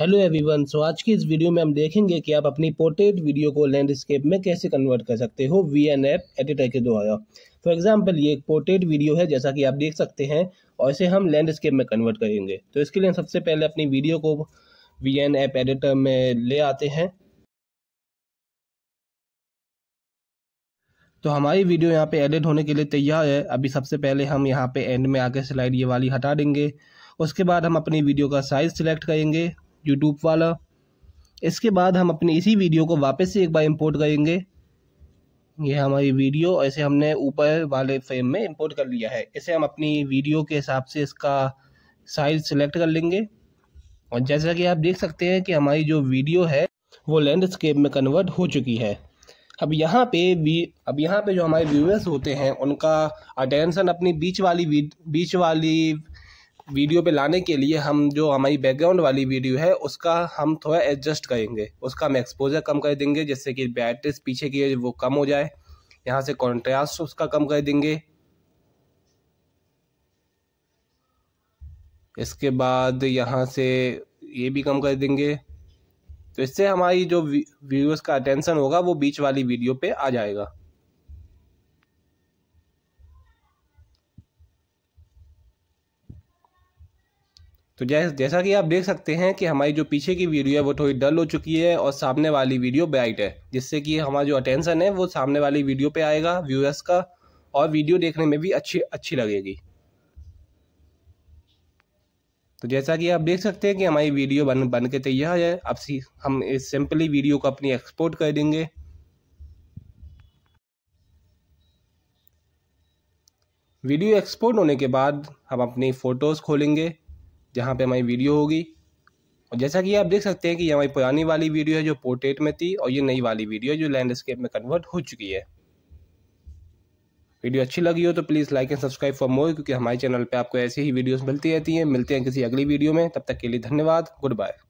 hello everyone so आज की इस वीडियो में हम देखेंगे कि आप अपनी पोर्ट्रेट वीडियो को लैंडस्केप में कैसे कन्वर्ट कर सकते हो वी एन एप एडिटर के द्वारा फॉर एग्जांपल ये एक पोर्ट्रेट वीडियो है जैसा कि आप देख सकते हैं और इसे हम लैंडस्केप में कन्वर्ट करेंगे तो इसके लिए सबसे पहले अपनी वीडियो को वी एन ऐप एडिटर में ले आते हैं तो हमारी वीडियो यहाँ पर एडिट होने के लिए तैयार है अभी सबसे पहले हम यहाँ पर एंड में आके स्लाइड ये वाली हटा देंगे उसके बाद हम अपनी वीडियो का साइज़ सिलेक्ट करेंगे यूट्यूब वाला इसके बाद हम अपनी इसी वीडियो को वापस से एक बार इंपोर्ट करेंगे ये हमारी वीडियो ऐसे हमने ऊपर वाले फ्रेम में इंपोर्ट कर लिया है इसे हम अपनी वीडियो के हिसाब से इसका साइज सेलेक्ट कर लेंगे और जैसा कि आप देख सकते हैं कि हमारी जो वीडियो है वो लैंडस्केप में कन्वर्ट हो चुकी है अब यहाँ पे भी अब यहाँ पे जो हमारे व्यूअर्स होते हैं उनका अटेंशन अपनी बीच वाली बीच वाली वीडियो पे लाने के लिए हम जो हमारी बैकग्राउंड वाली वीडियो है उसका हम थोड़ा एडजस्ट करेंगे उसका हम एक्सपोजर कम कर देंगे जिससे कि बैटरीज पीछे की वो कम हो जाए यहाँ से कॉन्ट्रास्ट उसका कम कर देंगे इसके बाद यहाँ से ये भी कम कर देंगे तो इससे हमारी जो व्यूअर्स का अटेंशन होगा वो बीच वाली वीडियो पे आ जाएगा तो जैसा कि आप देख सकते हैं कि हमारी जो पीछे की वीडियो है वो थोड़ी डल हो चुकी है और सामने वाली वीडियो ब्राइट है जिससे कि हमारा जो अटेंशन है वो सामने वाली वीडियो पे आएगा व्यूअर्स का और वीडियो देखने में भी अच्छी अच्छी लगेगी तो जैसा कि आप देख सकते हैं कि हमारी वीडियो बन बन के तैयार है अब सी हम इस सिंपली वीडियो को अपनी एक्सपोर्ट कर देंगे वीडियो एक्सपोर्ट होने के बाद हम अपनी फ़ोटोज़ खोलेंगे जहाँ पे हमारी वीडियो होगी और जैसा कि आप देख सकते हैं कि ये हमारी पुरानी वाली वीडियो है जो पोर्ट्रेट में थी और ये नई वाली वीडियो है जो लैंडस्केप में कन्वर्ट हो चुकी है वीडियो अच्छी लगी हो तो please like and subscribe for more क्योंकि हमारे चैनल पे आपको ऐसी ही वीडियोज़ मिलती रहती हैं मिलते हैं किसी अगली वीडियो में तब तक के लिए धन्यवाद गुड बाय